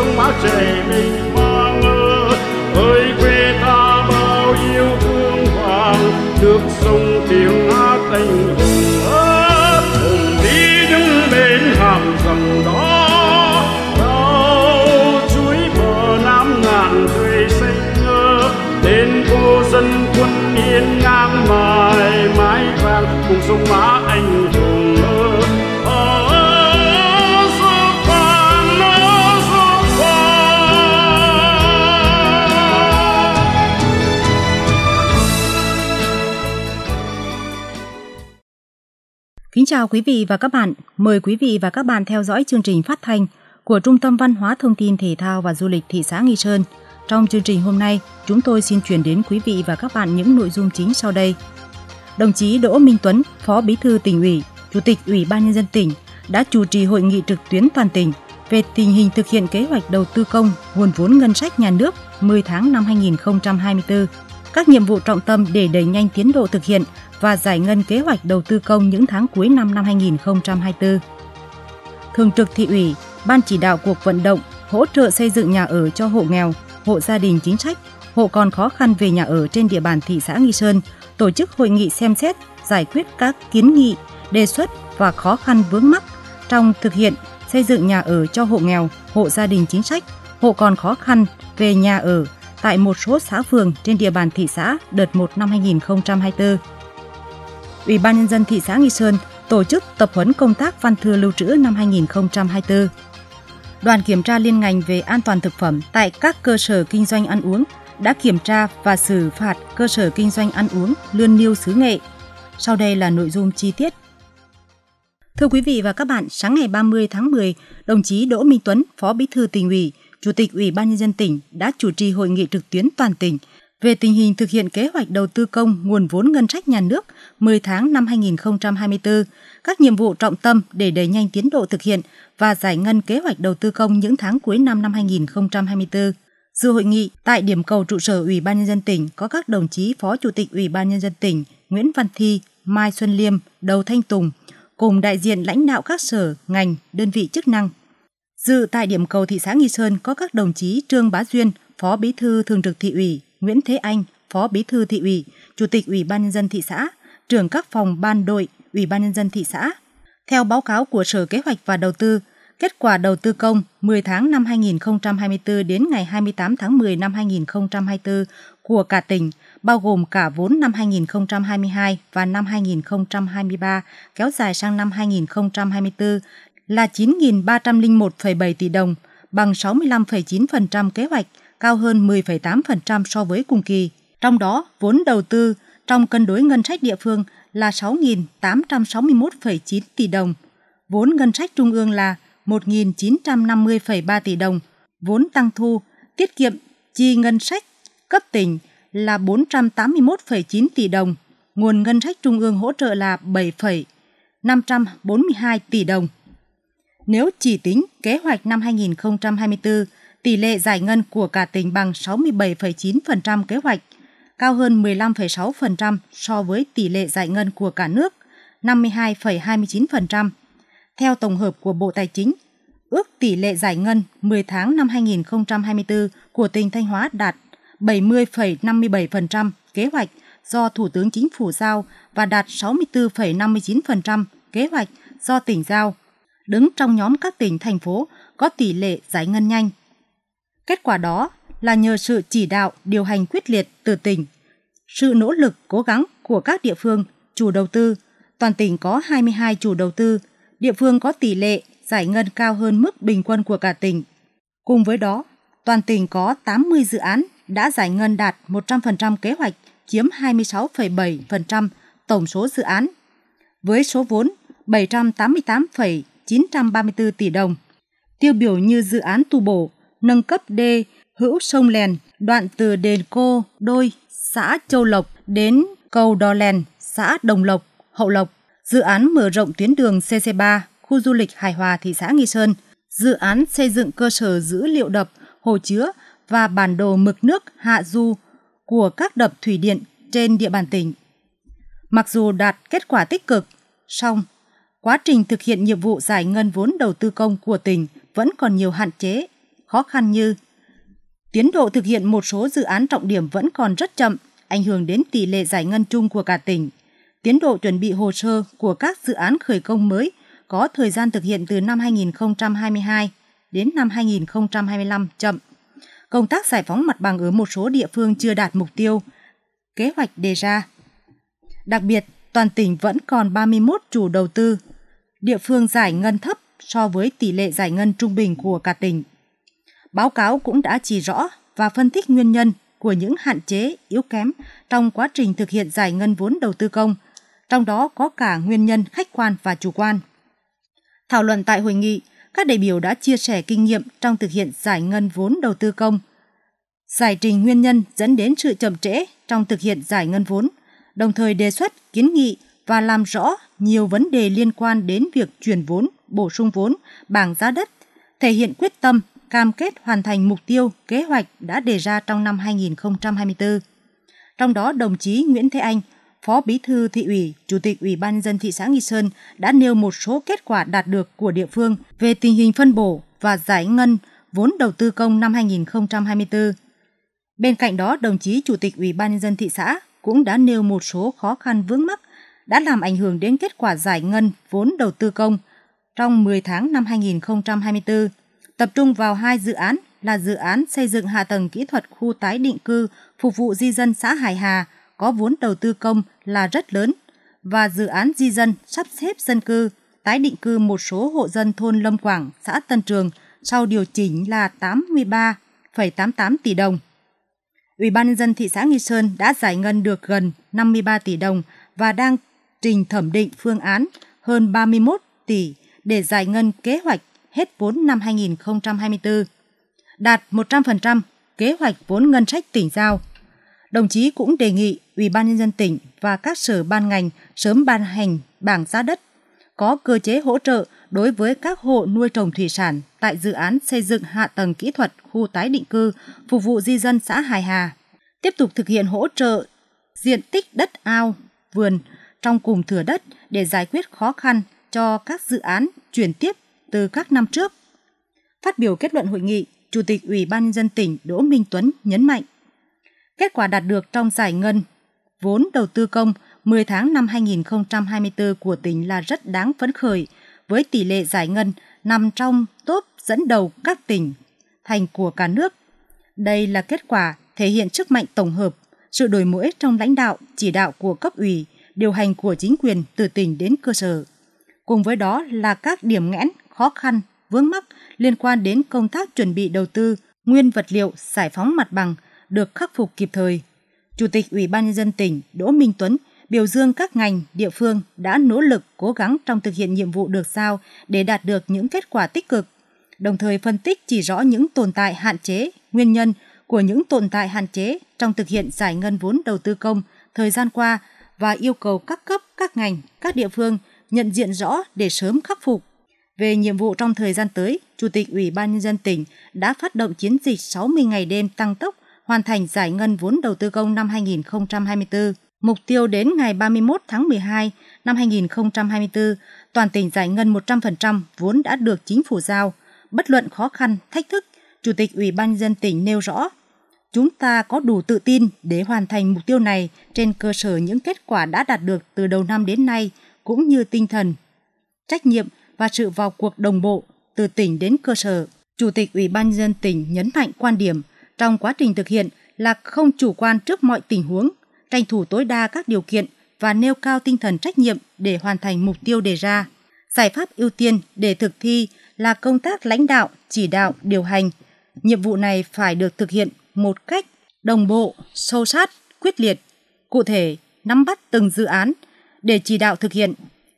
Sông máu chảy mình mang ơi quê ta bao yêu thương hoàng nước sông tiếng hát anh hùng ơ hùng đi những bên hàm rồng đó rau chuối bờ nam ngàn người xanh ngơ đến cô dân quân yên ngang mài mái vàng cùng sông mã chào quý vị và các bạn. Mời quý vị và các bạn theo dõi chương trình phát thanh của Trung tâm Văn hóa Thông tin Thể thao và Du lịch thị xã Nghi Sơn. Trong chương trình hôm nay, chúng tôi xin chuyển đến quý vị và các bạn những nội dung chính sau đây. Đồng chí Đỗ Minh Tuấn, Phó Bí thư tỉnh ủy, Chủ tịch Ủy ban Nhân dân tỉnh đã chủ trì hội nghị trực tuyến toàn tỉnh về tình hình thực hiện kế hoạch đầu tư công nguồn vốn ngân sách nhà nước 10 tháng năm 2024, các nhiệm vụ trọng tâm để đẩy nhanh tiến độ thực hiện và giải ngân kế hoạch đầu tư công những tháng cuối năm năm 2024. Thường trực thị ủy, ban chỉ đạo cuộc vận động hỗ trợ xây dựng nhà ở cho hộ nghèo, hộ gia đình chính sách, hộ còn khó khăn về nhà ở trên địa bàn thị xã Nghi Sơn tổ chức hội nghị xem xét, giải quyết các kiến nghị, đề xuất và khó khăn vướng mắc trong thực hiện xây dựng nhà ở cho hộ nghèo, hộ gia đình chính sách, hộ còn khó khăn về nhà ở tại một số xã phường trên địa bàn thị xã đợt 1 năm 2024. Ủy ban nhân dân thị xã Nghi Sơn tổ chức tập huấn công tác văn thư lưu trữ năm 2024. Đoàn kiểm tra liên ngành về an toàn thực phẩm tại các cơ sở kinh doanh ăn uống đã kiểm tra và xử phạt cơ sở kinh doanh ăn uống Lươn Niêu xứ Nghệ. Sau đây là nội dung chi tiết. Thưa quý vị và các bạn, sáng ngày 30 tháng 10, đồng chí Đỗ Minh Tuấn, Phó Bí thư tỉnh ủy, Chủ tịch Ủy ban nhân dân tỉnh đã chủ trì hội nghị trực tuyến toàn tỉnh về tình hình thực hiện kế hoạch đầu tư công nguồn vốn ngân sách nhà nước 10 tháng năm 2024, các nhiệm vụ trọng tâm để đẩy nhanh tiến độ thực hiện và giải ngân kế hoạch đầu tư công những tháng cuối năm năm 2024. Dự hội nghị tại điểm cầu trụ sở Ủy ban nhân dân tỉnh có các đồng chí Phó Chủ tịch Ủy ban nhân dân tỉnh Nguyễn Văn Thi, Mai Xuân Liêm, Đầu Thanh Tùng cùng đại diện lãnh đạo các sở, ngành, đơn vị chức năng. Dự tại điểm cầu thị xã Nghi Sơn có các đồng chí Trương Bá Duyên, Phó Bí thư Thường trực Thị ủy, Nguyễn Thế Anh, Phó Bí thư thị ủy, Chủ tịch Ủy ban nhân dân thị xã, trưởng các phòng ban đội Ủy ban nhân dân thị xã. Theo báo cáo của Sở Kế hoạch và Đầu tư, kết quả đầu tư công 10 tháng năm 2024 đến ngày 28 tháng 10 năm 2024 của cả tỉnh, bao gồm cả vốn năm 2022 và năm 2023 kéo dài sang năm 2024 là 9.301,7 tỷ đồng, bằng 65,9% kế hoạch cao hơn 10,8% so với cùng kỳ. Trong đó, vốn đầu tư trong cân đối ngân sách địa phương là 6.861,9 tỷ đồng, vốn ngân sách trung ương là 1.950,3 tỷ đồng, vốn tăng thu, tiết kiệm chi ngân sách cấp tỉnh là 481,9 tỷ đồng, nguồn ngân sách trung ương hỗ trợ là 7,542 tỷ đồng. Nếu chỉ tính kế hoạch năm 2024 tỷ lệ giải ngân của cả tỉnh bằng 67,9% kế hoạch, cao hơn 15,6% so với tỷ lệ giải ngân của cả nước 52,29%. Theo tổng hợp của Bộ Tài chính, ước tỷ lệ giải ngân 10 tháng năm 2024 của tỉnh Thanh Hóa đạt 70,57% kế hoạch do Thủ tướng Chính phủ giao và đạt 64,59% kế hoạch do tỉnh giao, đứng trong nhóm các tỉnh thành phố có tỷ lệ giải ngân nhanh Kết quả đó là nhờ sự chỉ đạo, điều hành quyết liệt từ tỉnh, sự nỗ lực cố gắng của các địa phương, chủ đầu tư. Toàn tỉnh có 22 chủ đầu tư, địa phương có tỷ lệ giải ngân cao hơn mức bình quân của cả tỉnh. Cùng với đó, toàn tỉnh có 80 dự án đã giải ngân đạt 100% kế hoạch, chiếm 26,7% tổng số dự án, với số vốn 788,934 tỷ đồng. Tiêu biểu như dự án tu bổ nâng cấp đê hữu sông Lèn, đoạn từ đền Cô, Đôi, xã Châu Lộc đến cầu Đò Lèn, xã Đồng Lộc, Hậu Lộc. Dự án mở rộng tuyến đường CC3, khu du lịch Hải Hòa, thị xã Nghi Sơn. Dự án xây dựng cơ sở dữ liệu đập, hồ chứa và bản đồ mực nước hạ du của các đập thủy điện trên địa bàn tỉnh. Mặc dù đạt kết quả tích cực, song quá trình thực hiện nhiệm vụ giải ngân vốn đầu tư công của tỉnh vẫn còn nhiều hạn chế khó khăn như tiến độ thực hiện một số dự án trọng điểm vẫn còn rất chậm, ảnh hưởng đến tỷ lệ giải ngân chung của cả tỉnh. Tiến độ chuẩn bị hồ sơ của các dự án khởi công mới có thời gian thực hiện từ năm 2022 đến năm 2025 chậm. Công tác giải phóng mặt bằng ở một số địa phương chưa đạt mục tiêu, kế hoạch đề ra. Đặc biệt, toàn tỉnh vẫn còn 31 chủ đầu tư, địa phương giải ngân thấp so với tỷ lệ giải ngân trung bình của cả tỉnh. Báo cáo cũng đã chỉ rõ và phân tích nguyên nhân của những hạn chế yếu kém trong quá trình thực hiện giải ngân vốn đầu tư công, trong đó có cả nguyên nhân khách quan và chủ quan. Thảo luận tại hội nghị, các đại biểu đã chia sẻ kinh nghiệm trong thực hiện giải ngân vốn đầu tư công, giải trình nguyên nhân dẫn đến sự chậm trễ trong thực hiện giải ngân vốn, đồng thời đề xuất, kiến nghị và làm rõ nhiều vấn đề liên quan đến việc chuyển vốn, bổ sung vốn, bảng giá đất, thể hiện quyết tâm cam kết hoàn thành mục tiêu, kế hoạch đã đề ra trong năm 2024. Trong đó, đồng chí Nguyễn Thế Anh, Phó Bí thư Thị ủy, Chủ tịch Ủy ban dân thị xã Nghi Sơn đã nêu một số kết quả đạt được của địa phương về tình hình phân bổ và giải ngân vốn đầu tư công năm 2024. Bên cạnh đó, đồng chí Chủ tịch Ủy ban dân thị xã cũng đã nêu một số khó khăn vướng mắc đã làm ảnh hưởng đến kết quả giải ngân vốn đầu tư công trong 10 tháng năm 2024 tập trung vào hai dự án là dự án xây dựng hạ tầng kỹ thuật khu tái định cư phục vụ di dân xã Hải Hà có vốn đầu tư công là rất lớn và dự án di dân sắp xếp dân cư, tái định cư một số hộ dân thôn Lâm Quảng, xã Tân Trường sau điều chỉnh là 83,88 tỷ đồng. Ủy ban nhân dân thị xã Nghi Sơn đã giải ngân được gần 53 tỷ đồng và đang trình thẩm định phương án hơn 31 tỷ để giải ngân kế hoạch hết vốn năm 2024, đạt 100% kế hoạch vốn ngân sách tỉnh giao. Đồng chí cũng đề nghị Ủy ban nhân dân tỉnh và các sở ban ngành sớm ban hành bảng giá đất có cơ chế hỗ trợ đối với các hộ nuôi trồng thủy sản tại dự án xây dựng hạ tầng kỹ thuật khu tái định cư phục vụ di dân xã Hải Hà. Tiếp tục thực hiện hỗ trợ diện tích đất ao, vườn trong cùng thừa đất để giải quyết khó khăn cho các dự án chuyển tiếp từ các năm trước. Phát biểu kết luận hội nghị, Chủ tịch Ủy ban nhân dân tỉnh Đỗ Minh Tuấn nhấn mạnh, kết quả đạt được trong giải ngân vốn đầu tư công 10 tháng năm 2024 của tỉnh là rất đáng phấn khởi với tỷ lệ giải ngân nằm trong top dẫn đầu các tỉnh, thành của cả nước. Đây là kết quả thể hiện sức mạnh tổng hợp, sự đổi mới trong lãnh đạo, chỉ đạo của cấp ủy, điều hành của chính quyền từ tỉnh đến cơ sở. Cùng với đó là các điểm nghẽn khó khăn, vướng mắc liên quan đến công tác chuẩn bị đầu tư, nguyên vật liệu, giải phóng mặt bằng được khắc phục kịp thời. Chủ tịch Ủy ban nhân dân tỉnh Đỗ Minh Tuấn biểu dương các ngành, địa phương đã nỗ lực cố gắng trong thực hiện nhiệm vụ được giao để đạt được những kết quả tích cực, đồng thời phân tích chỉ rõ những tồn tại hạn chế, nguyên nhân của những tồn tại hạn chế trong thực hiện giải ngân vốn đầu tư công thời gian qua và yêu cầu các cấp, các ngành, các địa phương nhận diện rõ để sớm khắc phục. Về nhiệm vụ trong thời gian tới, Chủ tịch Ủy ban Nhân dân tỉnh đã phát động chiến dịch 60 ngày đêm tăng tốc hoàn thành giải ngân vốn đầu tư công năm 2024. Mục tiêu đến ngày 31 tháng 12 năm 2024, toàn tỉnh giải ngân 100% vốn đã được chính phủ giao. Bất luận khó khăn, thách thức, Chủ tịch Ủy ban dân tỉnh nêu rõ, chúng ta có đủ tự tin để hoàn thành mục tiêu này trên cơ sở những kết quả đã đạt được từ đầu năm đến nay, cũng như tinh thần, trách nhiệm và sự vào cuộc đồng bộ từ tỉnh đến cơ sở. Chủ tịch Ủy ban dân tỉnh nhấn mạnh quan điểm trong quá trình thực hiện là không chủ quan trước mọi tình huống, tranh thủ tối đa các điều kiện và nêu cao tinh thần trách nhiệm để hoàn thành mục tiêu đề ra. Giải pháp ưu tiên để thực thi là công tác lãnh đạo, chỉ đạo, điều hành. Nhiệm vụ này phải được thực hiện một cách đồng bộ, sâu sát, quyết liệt, cụ thể, nắm bắt từng dự án để chỉ đạo thực hiện.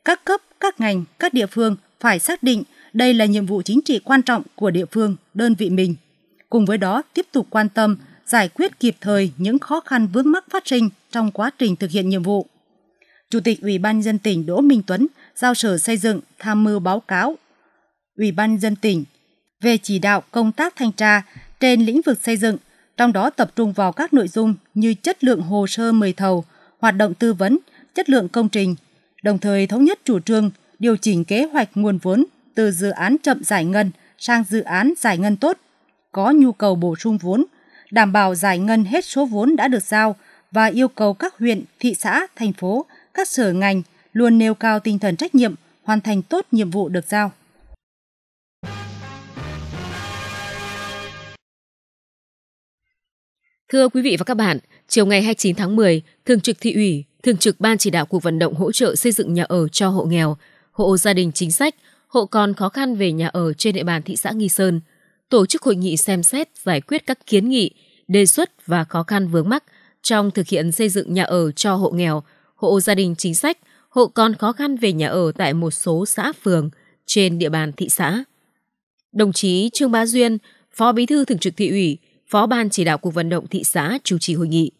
Các cấp, các ngành, các địa phương phải xác định đây là nhiệm vụ chính trị quan trọng của địa phương, đơn vị mình. Cùng với đó, tiếp tục quan tâm, giải quyết kịp thời những khó khăn vướng mắc phát sinh trong quá trình thực hiện nhiệm vụ. Chủ tịch Ủy ban dân tỉnh Đỗ Minh Tuấn giao Sở Xây dựng tham mưu báo cáo Ủy ban dân tỉnh về chỉ đạo công tác thanh tra trên lĩnh vực xây dựng, trong đó tập trung vào các nội dung như chất lượng hồ sơ mời thầu, hoạt động tư vấn, chất lượng công trình, đồng thời thống nhất chủ trương điều chỉnh kế hoạch nguồn vốn từ dự án chậm giải ngân sang dự án giải ngân tốt, có nhu cầu bổ sung vốn, đảm bảo giải ngân hết số vốn đã được giao và yêu cầu các huyện, thị xã, thành phố, các sở ngành luôn nêu cao tinh thần trách nhiệm, hoàn thành tốt nhiệm vụ được giao. Thưa quý vị và các bạn, chiều ngày 29 tháng 10, Thường trực Thị ủy, Thường trực Ban chỉ đạo cuộc vận động hỗ trợ xây dựng nhà ở cho hộ nghèo hộ gia đình chính sách, hộ còn khó khăn về nhà ở trên địa bàn thị xã Nghi Sơn, tổ chức hội nghị xem xét giải quyết các kiến nghị, đề xuất và khó khăn vướng mắc trong thực hiện xây dựng nhà ở cho hộ nghèo, hộ gia đình chính sách, hộ còn khó khăn về nhà ở tại một số xã phường trên địa bàn thị xã. Đồng chí Trương Bá Duyên, Phó Bí thư Thường trực Thị ủy, Phó Ban chỉ đạo cuộc vận động thị xã chủ trì hội nghị.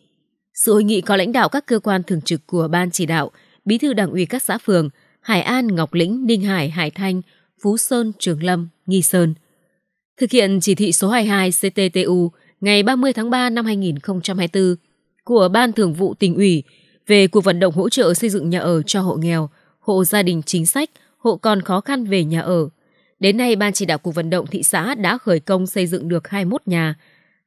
Sự hội nghị có lãnh đạo các cơ quan thường trực của Ban chỉ đạo, Bí thư Đảng ủy các xã phường – Hải An, Ngọc Lĩnh, Ninh Hải, Hải Thanh, Phú Sơn, Trường Lâm, Nghi Sơn. Thực hiện chỉ thị số 22 CTTU ngày 30 tháng 3 năm 2024 của Ban Thường vụ tỉnh ủy về cuộc vận động hỗ trợ xây dựng nhà ở cho hộ nghèo, hộ gia đình chính sách, hộ còn khó khăn về nhà ở. Đến nay, Ban chỉ đạo cuộc vận động thị xã đã khởi công xây dựng được 21 nhà.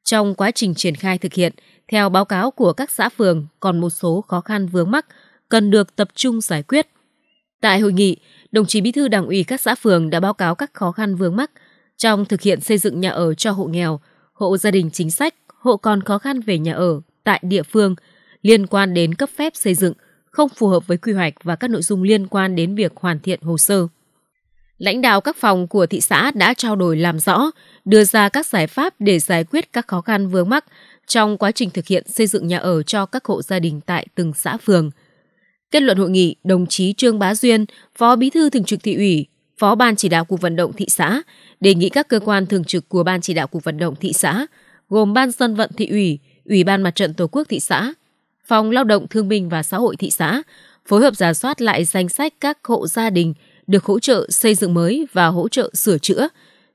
Trong quá trình triển khai thực hiện, theo báo cáo của các xã phường, còn một số khó khăn vướng mắc cần được tập trung giải quyết. Tại hội nghị, đồng chí Bí thư Đảng ủy các xã phường đã báo cáo các khó khăn vướng mắc trong thực hiện xây dựng nhà ở cho hộ nghèo, hộ gia đình chính sách, hộ còn khó khăn về nhà ở tại địa phương liên quan đến cấp phép xây dựng không phù hợp với quy hoạch và các nội dung liên quan đến việc hoàn thiện hồ sơ. Lãnh đạo các phòng của thị xã đã trao đổi làm rõ, đưa ra các giải pháp để giải quyết các khó khăn vướng mắc trong quá trình thực hiện xây dựng nhà ở cho các hộ gia đình tại từng xã phường – Kết luận hội nghị, đồng chí Trương Bá Duyên, Phó Bí thư Thường trực Thị ủy, Phó Ban chỉ đạo cuộc vận động thị xã đề nghị các cơ quan thường trực của Ban chỉ đạo cuộc vận động thị xã gồm Ban dân vận thị ủy, Ủy ban Mặt trận Tổ quốc thị xã, Phòng Lao động Thương binh và Xã hội thị xã phối hợp giả soát lại danh sách các hộ gia đình được hỗ trợ xây dựng mới và hỗ trợ sửa chữa.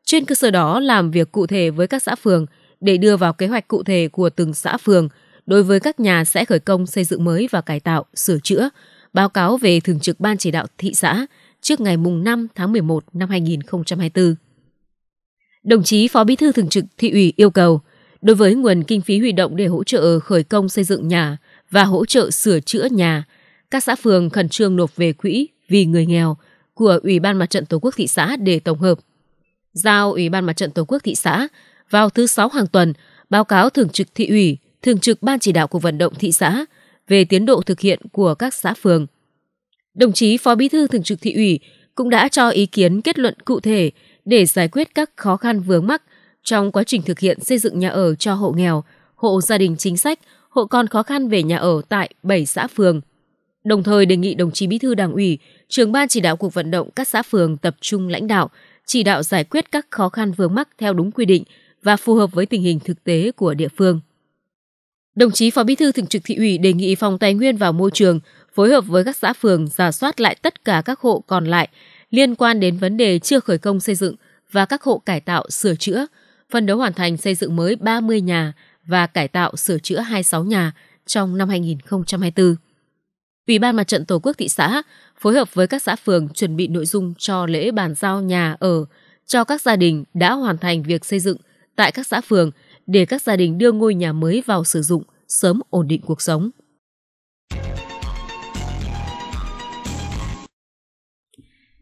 Trên cơ sở đó làm việc cụ thể với các xã phường để đưa vào kế hoạch cụ thể của từng xã phường – đối với các nhà sẽ khởi công xây dựng mới và cải tạo, sửa chữa, báo cáo về Thường trực Ban Chỉ đạo thị xã trước ngày mùng 5 tháng 11 năm 2024. Đồng chí Phó Bí thư Thường trực Thị ủy yêu cầu, đối với nguồn kinh phí huy động để hỗ trợ khởi công xây dựng nhà và hỗ trợ sửa chữa nhà, các xã phường khẩn trương nộp về quỹ vì người nghèo của Ủy ban Mặt trận Tổ quốc thị xã để tổng hợp. Giao Ủy ban Mặt trận Tổ quốc thị xã vào thứ sáu hàng tuần báo cáo Thường trực Thị ủy thường trực Ban chỉ đạo cuộc vận động thị xã về tiến độ thực hiện của các xã phường. Đồng chí Phó Bí thư Thường trực Thị ủy cũng đã cho ý kiến kết luận cụ thể để giải quyết các khó khăn vướng mắc trong quá trình thực hiện xây dựng nhà ở cho hộ nghèo, hộ gia đình chính sách, hộ còn khó khăn về nhà ở tại 7 xã phường. Đồng thời đề nghị đồng chí Bí thư Đảng ủy, trưởng ban chỉ đạo cuộc vận động các xã phường tập trung lãnh đạo, chỉ đạo giải quyết các khó khăn vướng mắc theo đúng quy định và phù hợp với tình hình thực tế của địa phương. Đồng chí Phó Bí thư Thường trực Thị ủy đề nghị Phòng Tài nguyên và Môi trường phối hợp với các xã phường giả soát lại tất cả các hộ còn lại liên quan đến vấn đề chưa khởi công xây dựng và các hộ cải tạo sửa chữa, phân đấu hoàn thành xây dựng mới 30 nhà và cải tạo sửa chữa 26 nhà trong năm 2024. Ủy ban Mặt trận Tổ quốc thị xã phối hợp với các xã phường chuẩn bị nội dung cho lễ bàn giao nhà ở cho các gia đình đã hoàn thành việc xây dựng tại các xã phường để các gia đình đưa ngôi nhà mới vào sử dụng, sớm ổn định cuộc sống.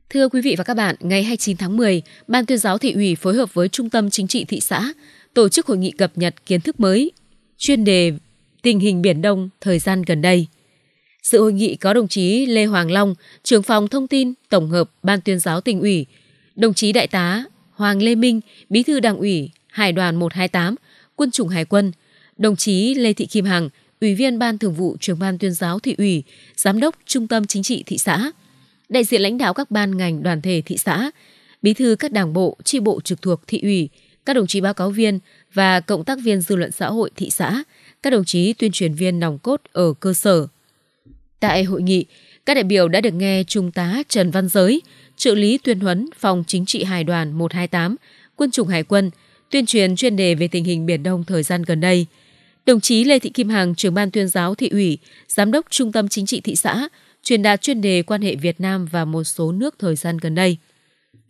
Thưa quý vị và các bạn, ngày 29 tháng 10, Ban tuyên giáo thị ủy phối hợp với Trung tâm Chính trị thị xã tổ chức hội nghị cập nhật kiến thức mới, chuyên đề tình hình Biển Đông thời gian gần đây. Sự hội nghị có đồng chí Lê Hoàng Long, trưởng phòng thông tin tổng hợp Ban tuyên giáo tỉnh ủy, đồng chí đại tá Hoàng Lê Minh, bí thư đảng ủy Hải đoàn 128, quân chủng hải quân, đồng chí Lê Thị Kim Hằng, Ủy viên Ban Thường vụ Trưởng ban Tuyên giáo thị ủy, Giám đốc Trung tâm Chính trị thị xã, đại diện lãnh đạo các ban ngành đoàn thể thị xã, bí thư các đảng bộ, tri bộ trực thuộc thị ủy, các đồng chí báo cáo viên và cộng tác viên dư luận xã hội thị xã, các đồng chí tuyên truyền viên nòng cốt ở cơ sở. Tại hội nghị, các đại biểu đã được nghe Trung tá Trần Văn Giới, trợ lý tuyên huấn phòng chính trị hải đoàn 128, quân chủng hải quân, tuyên truyền chuyên đề về tình hình Biển Đông thời gian gần đây. Đồng chí Lê Thị Kim Hằng, trưởng ban tuyên giáo thị ủy, giám đốc trung tâm chính trị thị xã, truyền đạt chuyên đề quan hệ Việt Nam và một số nước thời gian gần đây.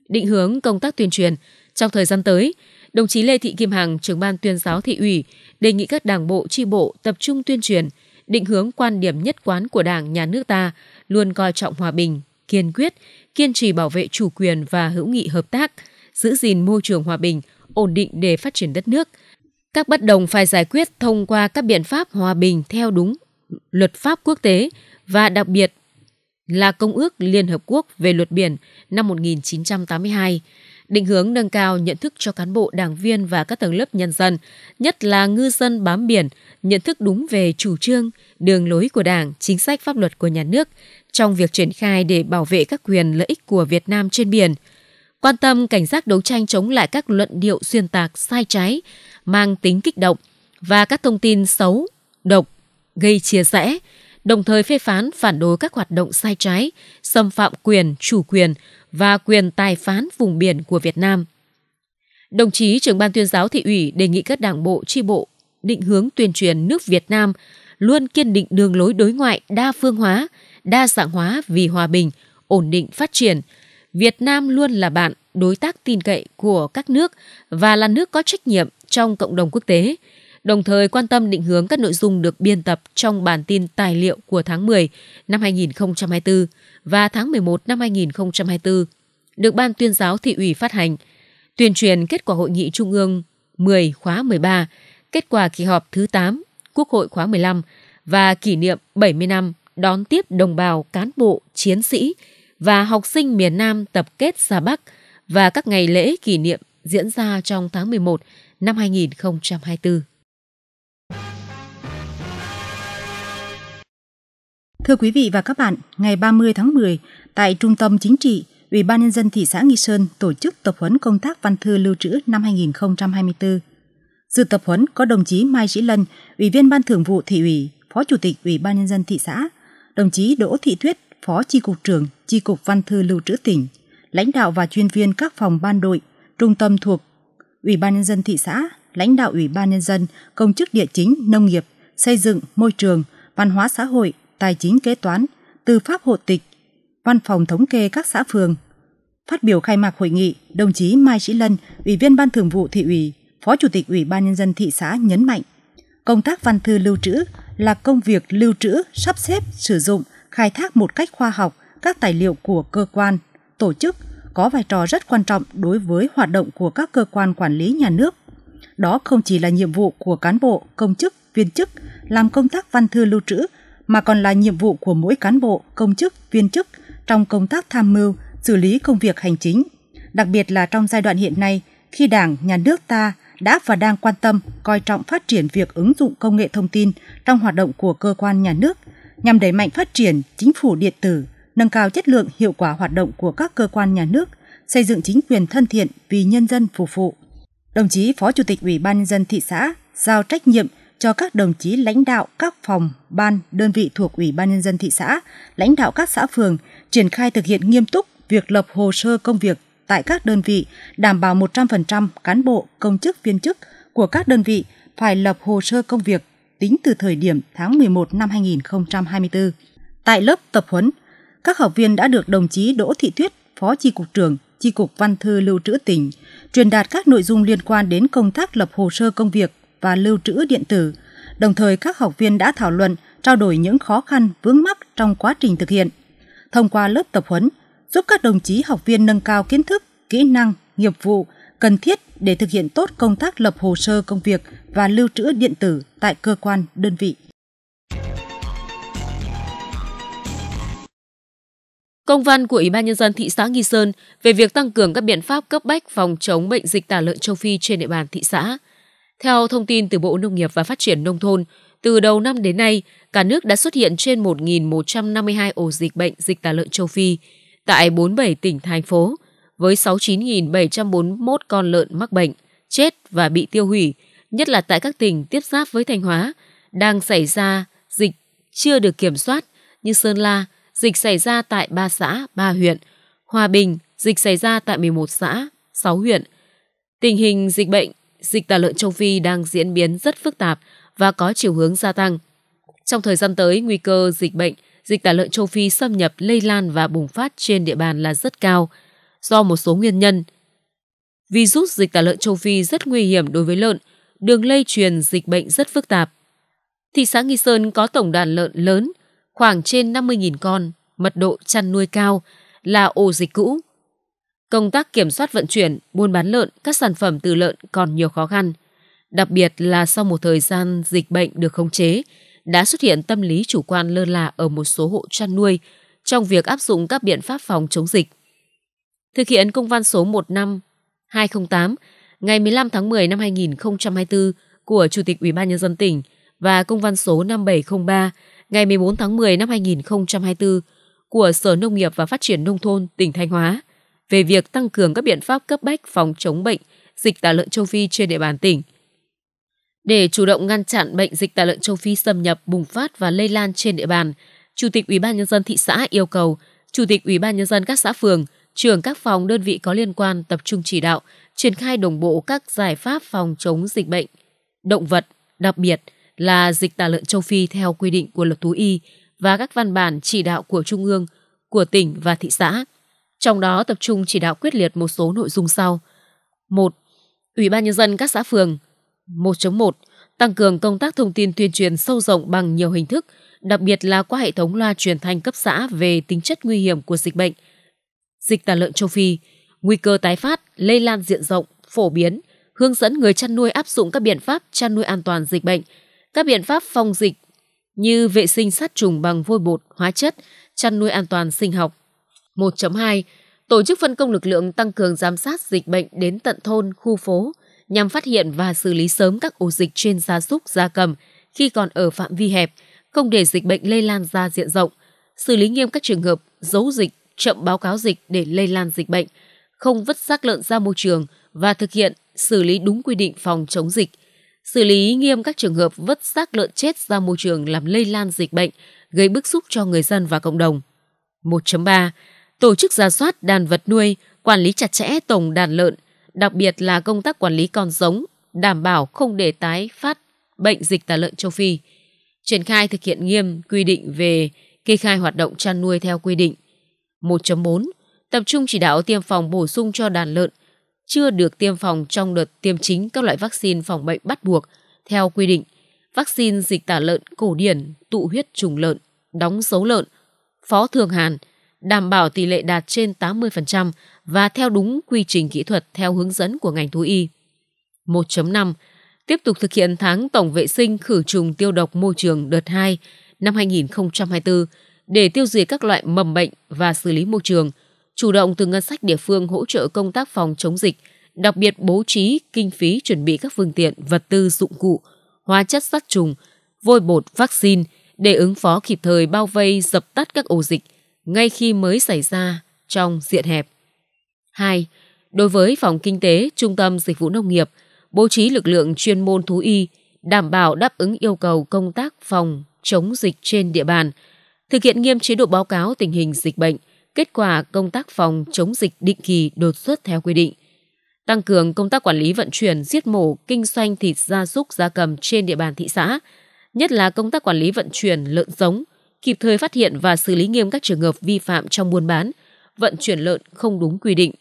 Định hướng công tác tuyên truyền trong thời gian tới, đồng chí Lê Thị Kim Hằng, trưởng ban tuyên giáo thị ủy, đề nghị các đảng bộ tri bộ tập trung tuyên truyền, định hướng quan điểm nhất quán của Đảng, nhà nước ta, luôn coi trọng hòa bình, kiên quyết, kiên trì bảo vệ chủ quyền và hữu nghị hợp tác, giữ gìn môi trường hòa bình, ổn định để phát triển đất nước. Các bất đồng phải giải quyết thông qua các biện pháp hòa bình theo đúng luật pháp quốc tế và đặc biệt là Công ước Liên Hợp Quốc về luật biển năm 1982, định hướng nâng cao nhận thức cho cán bộ, đảng viên và các tầng lớp nhân dân, nhất là ngư dân bám biển, nhận thức đúng về chủ trương, đường lối của Đảng, chính sách pháp luật của nhà nước trong việc triển khai để bảo vệ các quyền lợi ích của Việt Nam trên biển – quan tâm cảnh giác đấu tranh chống lại các luận điệu xuyên tạc sai trái, mang tính kích động và các thông tin xấu, độc, gây chia rẽ, đồng thời phê phán phản đối các hoạt động sai trái, xâm phạm quyền, chủ quyền và quyền tài phán vùng biển của Việt Nam. Đồng chí trưởng ban tuyên giáo thị ủy đề nghị các đảng bộ, tri bộ định hướng tuyên truyền nước Việt Nam luôn kiên định đường lối đối ngoại đa phương hóa, đa dạng hóa vì hòa bình, ổn định phát triển – Việt Nam luôn là bạn, đối tác tin cậy của các nước và là nước có trách nhiệm trong cộng đồng quốc tế, đồng thời quan tâm định hướng các nội dung được biên tập trong bản tin tài liệu của tháng 10 năm 2024 và tháng 11 năm 2024 được Ban tuyên giáo thị ủy phát hành, tuyên truyền kết quả hội nghị trung ương 10 khóa 13, kết quả kỳ họp thứ 8 Quốc hội khóa 15 và kỷ niệm 70 năm đón tiếp đồng bào cán bộ, chiến sĩ, và học sinh miền Nam tập kết ra Bắc và các ngày lễ kỷ niệm diễn ra trong tháng 11 năm 2024. Thưa quý vị và các bạn, ngày 30 tháng 10, tại Trung tâm Chính trị, Ủy ban Nhân dân thị xã Nghi Sơn tổ chức tập huấn công tác văn thư lưu trữ năm 2024. Dự tập huấn có đồng chí Mai Sĩ Lân, Ủy viên Ban Thường vụ Thị ủy, Phó Chủ tịch Ủy ban Nhân dân thị xã, đồng chí Đỗ Thị Thuyết, Phó Chi cục trưởng Chi cục Văn thư Lưu trữ tỉnh, lãnh đạo và chuyên viên các phòng ban đội, trung tâm thuộc Ủy ban nhân dân thị xã, lãnh đạo Ủy ban nhân dân, công chức địa chính, nông nghiệp, xây dựng, môi trường, văn hóa xã hội, tài chính kế toán, tư pháp hộ tịch, văn phòng thống kê các xã phường. Phát biểu khai mạc hội nghị, đồng chí Mai Sĩ Lân, Ủy viên Ban Thường vụ thị ủy, Phó Chủ tịch Ủy ban nhân dân thị xã nhấn mạnh, công tác văn thư lưu trữ là công việc lưu trữ, sắp xếp, sử dụng, khai thác một cách khoa học các tài liệu của cơ quan, tổ chức có vai trò rất quan trọng đối với hoạt động của các cơ quan quản lý nhà nước. Đó không chỉ là nhiệm vụ của cán bộ, công chức, viên chức làm công tác văn thư lưu trữ mà còn là nhiệm vụ của mỗi cán bộ, công chức, viên chức trong công tác tham mưu, xử lý công việc hành chính. Đặc biệt là trong giai đoạn hiện nay, khi Đảng, Nhà nước ta đã và đang quan tâm, coi trọng phát triển việc ứng dụng công nghệ thông tin trong hoạt động của cơ quan nhà nước nhằm đẩy mạnh phát triển chính phủ điện tử, nâng cao chất lượng hiệu quả hoạt động của các cơ quan nhà nước, xây dựng chính quyền thân thiện vì nhân dân phục vụ. Đồng chí Phó Chủ tịch Ủy ban nhân dân thị xã giao trách nhiệm cho các đồng chí lãnh đạo các phòng, ban, đơn vị thuộc Ủy ban nhân dân thị xã, lãnh đạo các xã phường triển khai thực hiện nghiêm túc việc lập hồ sơ công việc tại các đơn vị, đảm bảo 100% cán bộ, công chức viên chức của các đơn vị phải lập hồ sơ công việc tính từ thời điểm tháng 11 năm 2024. Tại lớp tập huấn, các học viên đã được đồng chí Đỗ Thị Thuyết, Phó Tri Cục trưởng, Tri Cục Văn thư Lưu trữ tỉnh, truyền đạt các nội dung liên quan đến công tác lập hồ sơ công việc và lưu trữ điện tử. Đồng thời, các học viên đã thảo luận, trao đổi những khó khăn vướng mắc trong quá trình thực hiện. Thông qua lớp tập huấn, giúp các đồng chí học viên nâng cao kiến thức, kỹ năng, nghiệp vụ, cần thiết để thực hiện tốt công tác lập hồ sơ công việc và lưu trữ điện tử tại cơ quan đơn vị. Công văn của Ủy ban nhân dân thị xã Nghi Sơn về việc tăng cường các biện pháp cấp bách phòng chống bệnh dịch tả lợn châu Phi trên địa bàn thị xã. Theo thông tin từ Bộ Nông nghiệp và Phát triển nông thôn, từ đầu năm đến nay, cả nước đã xuất hiện trên 1.152 ổ dịch bệnh dịch tả lợn châu Phi tại 47 tỉnh thành phố, với 69.741 con lợn mắc bệnh, chết và bị tiêu hủy, nhất là tại các tỉnh tiếp giáp với Thanh Hóa, đang xảy ra dịch chưa được kiểm soát như Sơn La, dịch xảy ra tại 3 xã, 3 huyện, Hòa Bình, dịch xảy ra tại 11 xã, 6 huyện. Tình hình dịch bệnh, dịch tả lợn châu Phi đang diễn biến rất phức tạp và có chiều hướng gia tăng. Trong thời gian tới, nguy cơ dịch bệnh, dịch tả lợn châu Phi xâm nhập, lây lan và bùng phát trên địa bàn là rất cao – do một số nguyên nhân. Virus dịch tả lợn châu Phi rất nguy hiểm đối với lợn, đường lây truyền dịch bệnh rất phức tạp. Thị xã Nghi Sơn có tổng đàn lợn lớn, khoảng trên 50.000 con, mật độ chăn nuôi cao, là ổ dịch cũ. Công tác kiểm soát vận chuyển, buôn bán lợn, các sản phẩm từ lợn còn nhiều khó khăn. Đặc biệt là sau một thời gian dịch bệnh được khống chế, đã xuất hiện tâm lý chủ quan lơ là ở một số hộ chăn nuôi trong việc áp dụng các biện pháp phòng chống dịch thực hiện công văn số 15 208 ngày 15 tháng 10 năm 2024 của Chủ tịch Ủy ban nhân dân tỉnh và công văn số 5703 ngày 14 tháng 10 năm 2024 của Sở Nông nghiệp và Phát triển nông thôn tỉnh Thanh Hóa về việc tăng cường các biện pháp cấp bách phòng chống bệnh dịch tả lợn châu Phi trên địa bàn tỉnh. Để chủ động ngăn chặn bệnh dịch tả lợn châu Phi xâm nhập, bùng phát và lây lan trên địa bàn, Chủ tịch Ủy ban nhân dân thị xã yêu cầu Chủ tịch Ủy ban nhân dân các xã phường – trưởng các phòng đơn vị có liên quan tập trung chỉ đạo, triển khai đồng bộ các giải pháp phòng chống dịch bệnh. Động vật, đặc biệt là dịch tả lợn châu Phi theo quy định của luật thú y và các văn bản chỉ đạo của Trung ương, của tỉnh và thị xã. Trong đó tập trung chỉ đạo quyết liệt một số nội dung sau. 1. Ủy ban nhân dân các xã phường 1.1 tăng cường công tác thông tin tuyên truyền sâu rộng bằng nhiều hình thức, đặc biệt là qua hệ thống loa truyền thanh cấp xã về tính chất nguy hiểm của dịch bệnh – dịch tả lợn châu Phi, nguy cơ tái phát, lây lan diện rộng, phổ biến, hướng dẫn người chăn nuôi áp dụng các biện pháp chăn nuôi an toàn dịch bệnh, các biện pháp phòng dịch như vệ sinh sát trùng bằng vôi bột, hóa chất, chăn nuôi an toàn sinh học. 1.2. Tổ chức phân công lực lượng tăng cường giám sát dịch bệnh đến tận thôn, khu phố nhằm phát hiện và xử lý sớm các ổ dịch trên gia súc, gia cầm khi còn ở phạm vi hẹp, không để dịch bệnh lây lan ra diện rộng, xử lý nghiêm các trường hợp giấu dịch, chậm báo cáo dịch để lây lan dịch bệnh, không vứt xác lợn ra môi trường và thực hiện xử lý đúng quy định phòng chống dịch, xử lý nghiêm các trường hợp vứt xác lợn chết ra môi trường làm lây lan dịch bệnh, gây bức xúc cho người dân và cộng đồng. 1.3. Tổ chức ra soát đàn vật nuôi, quản lý chặt chẽ tổng đàn lợn, đặc biệt là công tác quản lý con giống, đảm bảo không để tái phát bệnh dịch tả lợn châu Phi. Triển khai thực hiện nghiêm quy định về kê khai hoạt động chăn nuôi theo quy định, 1.4 tập trung chỉ đạo tiêm phòng bổ sung cho đàn lợn chưa được tiêm phòng trong đợt tiêm chính các loại vaccine phòng bệnh bắt buộc theo quy định, vaccine dịch tả lợn cổ điển, tụ huyết trùng lợn, đóng dấu lợn, phó thường hàn, đảm bảo tỷ lệ đạt trên 80% và theo đúng quy trình kỹ thuật theo hướng dẫn của ngành thú y. 1.5. Tiếp tục thực hiện tháng tổng vệ sinh khử trùng tiêu độc môi trường đợt 2 năm 2024 để tiêu diệt các loại mầm bệnh và xử lý môi trường, chủ động từ ngân sách địa phương hỗ trợ công tác phòng chống dịch, đặc biệt bố trí kinh phí chuẩn bị các phương tiện, vật tư, dụng cụ, hóa chất sát trùng, vôi bột, vaccine để ứng phó kịp thời bao vây dập tắt các ổ dịch ngay khi mới xảy ra trong diện hẹp. 2. Đối với phòng kinh tế, trung tâm dịch vụ nông nghiệp, bố trí lực lượng chuyên môn thú y, đảm bảo đáp ứng yêu cầu công tác phòng chống dịch trên địa bàn – thực hiện nghiêm chế độ báo cáo tình hình dịch bệnh, kết quả công tác phòng chống dịch định kỳ đột xuất theo quy định, tăng cường công tác quản lý vận chuyển, giết mổ, kinh doanh thịt gia súc gia cầm trên địa bàn thị xã, nhất là công tác quản lý vận chuyển lợn giống, kịp thời phát hiện và xử lý nghiêm các trường hợp vi phạm trong buôn bán, vận chuyển lợn không đúng quy định.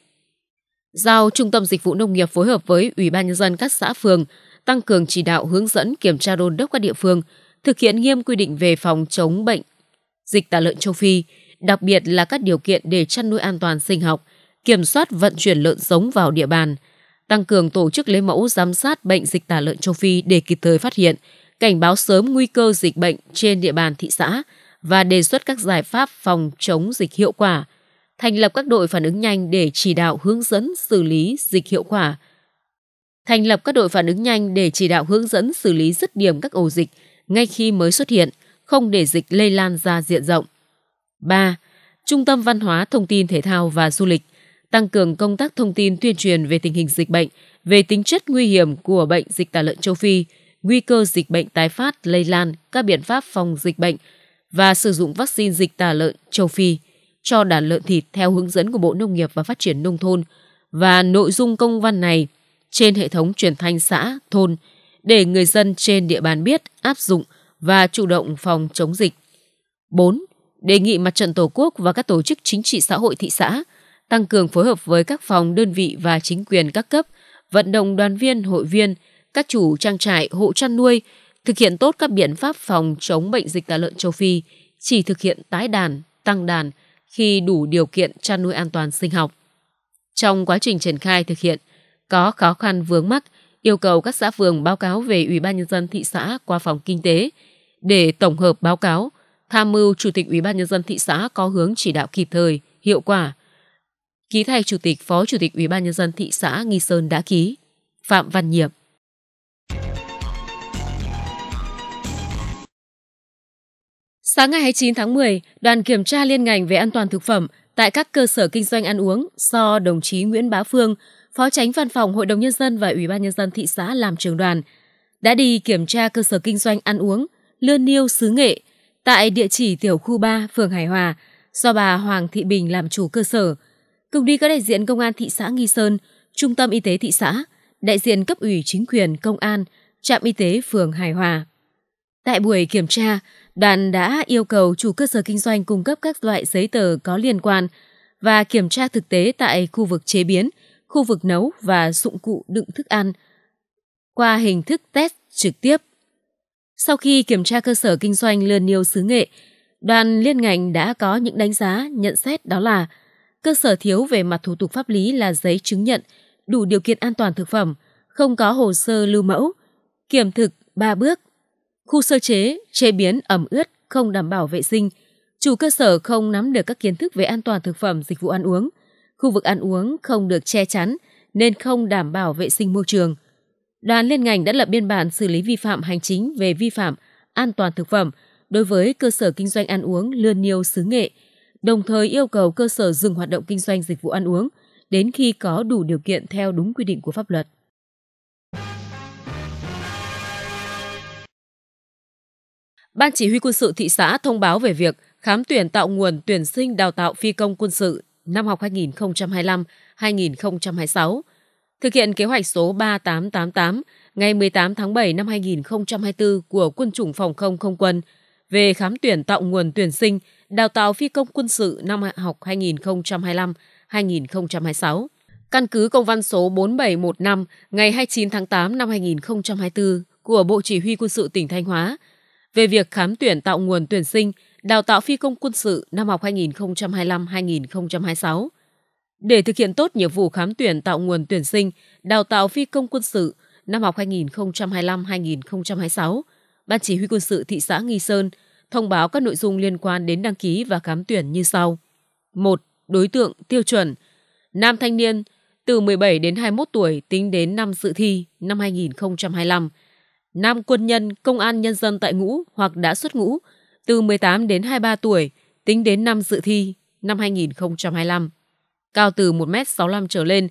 Giao Trung tâm Dịch vụ Nông nghiệp phối hợp với Ủy ban Nhân dân các xã phường tăng cường chỉ đạo hướng dẫn kiểm tra đôn đốc các địa phương, thực hiện nghiêm quy định về phòng chống bệnh dịch tả lợn châu Phi, đặc biệt là các điều kiện để chăn nuôi an toàn sinh học, kiểm soát vận chuyển lợn sống vào địa bàn, tăng cường tổ chức lấy mẫu giám sát bệnh dịch tả lợn châu Phi để kịp thời phát hiện, cảnh báo sớm nguy cơ dịch bệnh trên địa bàn thị xã và đề xuất các giải pháp phòng chống dịch hiệu quả, thành lập các đội phản ứng nhanh để chỉ đạo hướng dẫn xử lý dịch hiệu quả. Thành lập các đội phản ứng nhanh để chỉ đạo hướng dẫn xử lý dứt điểm các ổ dịch ngay khi mới xuất hiện – không để dịch lây lan ra diện rộng. 3. Trung tâm Văn hóa Thông tin Thể thao và Du lịch tăng cường công tác thông tin tuyên truyền về tình hình dịch bệnh, về tính chất nguy hiểm của bệnh dịch tả lợn châu Phi, nguy cơ dịch bệnh tái phát, lây lan, các biện pháp phòng dịch bệnh và sử dụng vaccine dịch tả lợn châu Phi cho đàn lợn thịt theo hướng dẫn của Bộ Nông nghiệp và Phát triển Nông thôn và nội dung công văn này trên hệ thống truyền thanh xã, thôn để người dân trên địa bàn biết áp dụng – và chủ động phòng chống dịch. 4. Đề nghị Mặt trận Tổ quốc và các tổ chức chính trị xã hội thị xã tăng cường phối hợp với các phòng, đơn vị và chính quyền các cấp, vận động đoàn viên, hội viên, các chủ trang trại, hộ chăn nuôi thực hiện tốt các biện pháp phòng chống bệnh dịch tả lợn châu Phi, chỉ thực hiện tái đàn, tăng đàn khi đủ điều kiện chăn nuôi an toàn sinh học. Trong quá trình triển khai thực hiện, có khó khăn vướng mắc, yêu cầu các xã phường báo cáo về Ủy ban nhân dân thị xã qua phòng kinh tế, để tổng hợp báo cáo, tham mưu Chủ tịch Ủy ban Nhân dân thị xã có hướng chỉ đạo kịp thời, hiệu quả. Ký thay Chủ tịch Phó Chủ tịch Ủy ban Nhân dân thị xã Nghi Sơn đã ký. Phạm Văn Nhiệm Sáng ngày 29 tháng 10, đoàn kiểm tra liên ngành về an toàn thực phẩm tại các cơ sở kinh doanh ăn uống do đồng chí Nguyễn Bá Phương, Phó Tránh Văn phòng Hội đồng Nhân dân và Ủy ban Nhân dân thị xã làm trường đoàn, đã đi kiểm tra cơ sở kinh doanh ăn uống – Lươn Niêu xứ Nghệ tại địa chỉ tiểu khu 3, phường Hải Hòa do bà Hoàng Thị Bình làm chủ cơ sở. Cùng đi có đại diện công an thị xã Nghi Sơn, trung tâm y tế thị xã, đại diện cấp ủy chính quyền công an, trạm y tế phường Hải Hòa. Tại buổi kiểm tra, đoàn đã yêu cầu chủ cơ sở kinh doanh cung cấp các loại giấy tờ có liên quan và kiểm tra thực tế tại khu vực chế biến, khu vực nấu và dụng cụ đựng thức ăn qua hình thức test trực tiếp sau khi kiểm tra cơ sở kinh doanh lươn niêu xứ nghệ, đoàn liên ngành đã có những đánh giá, nhận xét đó là cơ sở thiếu về mặt thủ tục pháp lý là giấy chứng nhận, đủ điều kiện an toàn thực phẩm, không có hồ sơ lưu mẫu, kiểm thực 3 bước, khu sơ chế, chế biến ẩm ướt không đảm bảo vệ sinh, chủ cơ sở không nắm được các kiến thức về an toàn thực phẩm dịch vụ ăn uống, khu vực ăn uống không được che chắn nên không đảm bảo vệ sinh môi trường – Đoàn liên ngành đã lập biên bản xử lý vi phạm hành chính về vi phạm an toàn thực phẩm đối với cơ sở kinh doanh ăn uống Lươn Niêu Xứ Nghệ, đồng thời yêu cầu cơ sở dừng hoạt động kinh doanh dịch vụ ăn uống đến khi có đủ điều kiện theo đúng quy định của pháp luật. Ban chỉ huy quân sự thị xã thông báo về việc khám tuyển tạo nguồn tuyển sinh đào tạo phi công quân sự năm học 2025-2026 Thực hiện kế hoạch số 3888 ngày 18 tháng 7 năm 2024 của Quân chủng Phòng không Không quân về khám tuyển tạo nguồn tuyển sinh đào tạo phi công quân sự năm học 2025-2026. Căn cứ công văn số 4715 ngày 29 tháng 8 năm 2024 của Bộ Chỉ huy Quân sự tỉnh Thanh Hóa về việc khám tuyển tạo nguồn tuyển sinh đào tạo phi công quân sự năm học 2025-2026 để thực hiện tốt nhiệm vụ khám tuyển tạo nguồn tuyển sinh, đào tạo phi công quân sự năm học 2025-2026, Ban Chỉ huy quân sự thị xã Nghi Sơn thông báo các nội dung liên quan đến đăng ký và khám tuyển như sau. 1. Đối tượng tiêu chuẩn Nam thanh niên từ 17 đến 21 tuổi tính đến năm dự thi năm 2025. Nam quân nhân, công an nhân dân tại ngũ hoặc đã xuất ngũ từ 18 đến 23 tuổi tính đến năm dự thi năm 2025 cao từ 1m65 trở lên,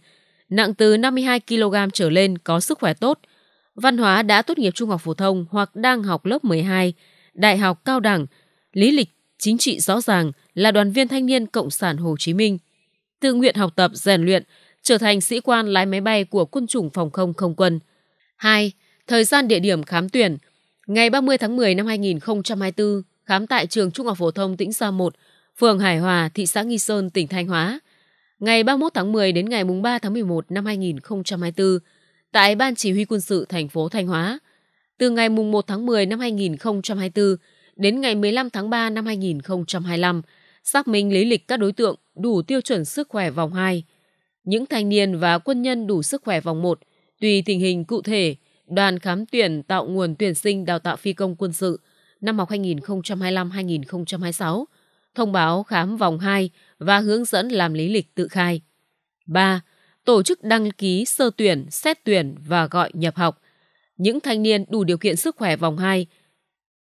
nặng từ 52 kg trở lên có sức khỏe tốt, văn hóa đã tốt nghiệp trung học phổ thông hoặc đang học lớp 12, đại học cao đẳng, lý lịch chính trị rõ ràng là đoàn viên thanh niên Cộng sản Hồ Chí Minh, tự nguyện học tập rèn luyện, trở thành sĩ quan lái máy bay của quân chủng phòng không không quân. 2. Thời gian địa điểm khám tuyển Ngày 30 tháng 10 năm 2024, khám tại trường Trung học phổ thông Tĩnh Gia 1, phường Hải Hòa, thị xã Nghi Sơn, tỉnh Thanh Hóa ngày 31 tháng 10 đến ngày 3 tháng 11 năm 2024 tại Ban Chỉ huy Quân sự thành phố Thanh Hóa. Từ ngày 1 tháng 10 năm 2024 đến ngày 15 tháng 3 năm 2025, xác minh lý lịch các đối tượng đủ tiêu chuẩn sức khỏe vòng 2. Những thanh niên và quân nhân đủ sức khỏe vòng 1, tùy tình hình cụ thể, đoàn khám tuyển tạo nguồn tuyển sinh đào tạo phi công quân sự năm học 2025-2026 thông báo khám vòng 2 và hướng dẫn làm lý lịch tự khai. 3. Tổ chức đăng ký sơ tuyển, xét tuyển và gọi nhập học. Những thanh niên đủ điều kiện sức khỏe vòng 2.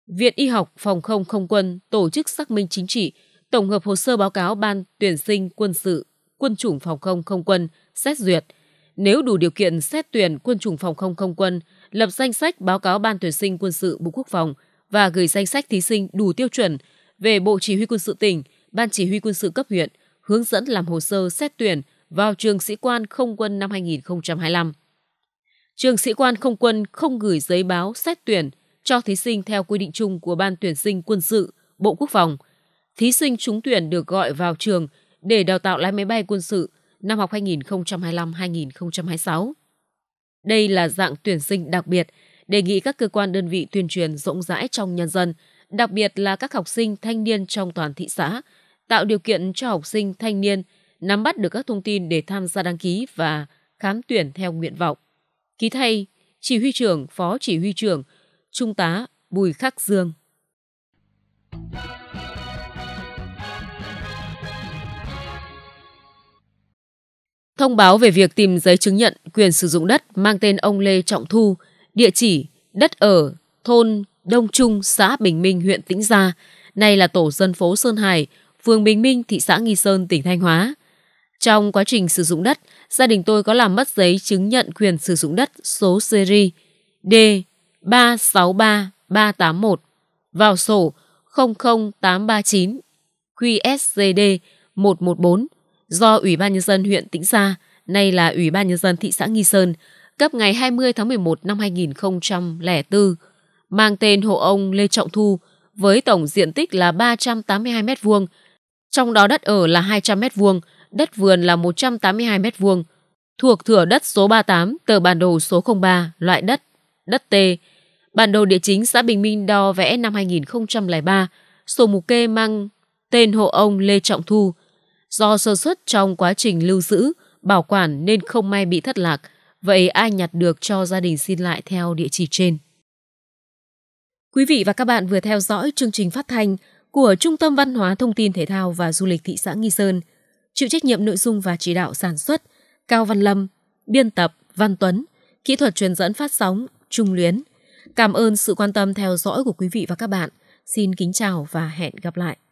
Viện Y học Phòng không Không quân tổ chức xác minh chính trị, tổng hợp hồ sơ báo cáo Ban tuyển sinh quân sự, quân chủng phòng không không quân, xét duyệt. Nếu đủ điều kiện xét tuyển quân chủng phòng không không quân, lập danh sách báo cáo Ban tuyển sinh quân sự Bộ Quốc phòng và gửi danh sách thí sinh đủ tiêu chuẩn về Bộ Chỉ huy quân sự tỉnh, Ban Chỉ huy quân sự cấp huyện hướng dẫn làm hồ sơ xét tuyển vào trường sĩ quan không quân năm 2025. Trường sĩ quan không quân không gửi giấy báo xét tuyển cho thí sinh theo quy định chung của Ban tuyển sinh quân sự, Bộ Quốc phòng. Thí sinh trúng tuyển được gọi vào trường để đào tạo lái máy bay quân sự năm học 2025-2026. Đây là dạng tuyển sinh đặc biệt, đề nghị các cơ quan đơn vị tuyên truyền rộng rãi trong nhân dân – đặc biệt là các học sinh thanh niên trong toàn thị xã, tạo điều kiện cho học sinh thanh niên nắm bắt được các thông tin để tham gia đăng ký và khám tuyển theo nguyện vọng. Ký thay, chỉ huy trưởng, phó chỉ huy trưởng, trung tá Bùi Khắc Dương. Thông báo về việc tìm giấy chứng nhận quyền sử dụng đất mang tên ông Lê Trọng Thu, địa chỉ đất ở thôn Đông Trung, xã Bình Minh, huyện Tĩnh Gia, nay là tổ dân phố Sơn Hải, phường Bình Minh, thị xã Nghi Sơn, tỉnh Thanh Hóa. Trong quá trình sử dụng đất, gia đình tôi có làm mất giấy chứng nhận quyền sử dụng đất số seri D 363381 vào sổ 00839 QSGD 114 do Ủy ban Nhân dân huyện Tĩnh Gia, nay là Ủy ban Nhân dân thị xã Nghi Sơn, cấp ngày 20 tháng 11 năm 2004 mang tên hộ ông Lê Trọng Thu với tổng diện tích là 382 m2, trong đó đất ở là 200 m2, đất vườn là 182 m2, thuộc thửa đất số 38 tờ bản đồ số 03 loại đất đất T, bản đồ địa chính xã Bình Minh đo vẽ năm 2003, sổ mục kê mang tên hộ ông Lê Trọng Thu. Do sơ xuất trong quá trình lưu giữ, bảo quản nên không may bị thất lạc, vậy ai nhặt được cho gia đình xin lại theo địa chỉ trên. Quý vị và các bạn vừa theo dõi chương trình phát thanh của Trung tâm Văn hóa Thông tin Thể thao và Du lịch thị xã Nghi Sơn. Chịu trách nhiệm nội dung và chỉ đạo sản xuất Cao Văn Lâm, biên tập Văn Tuấn, kỹ thuật truyền dẫn phát sóng Trung Luyến. Cảm ơn sự quan tâm theo dõi của quý vị và các bạn. Xin kính chào và hẹn gặp lại.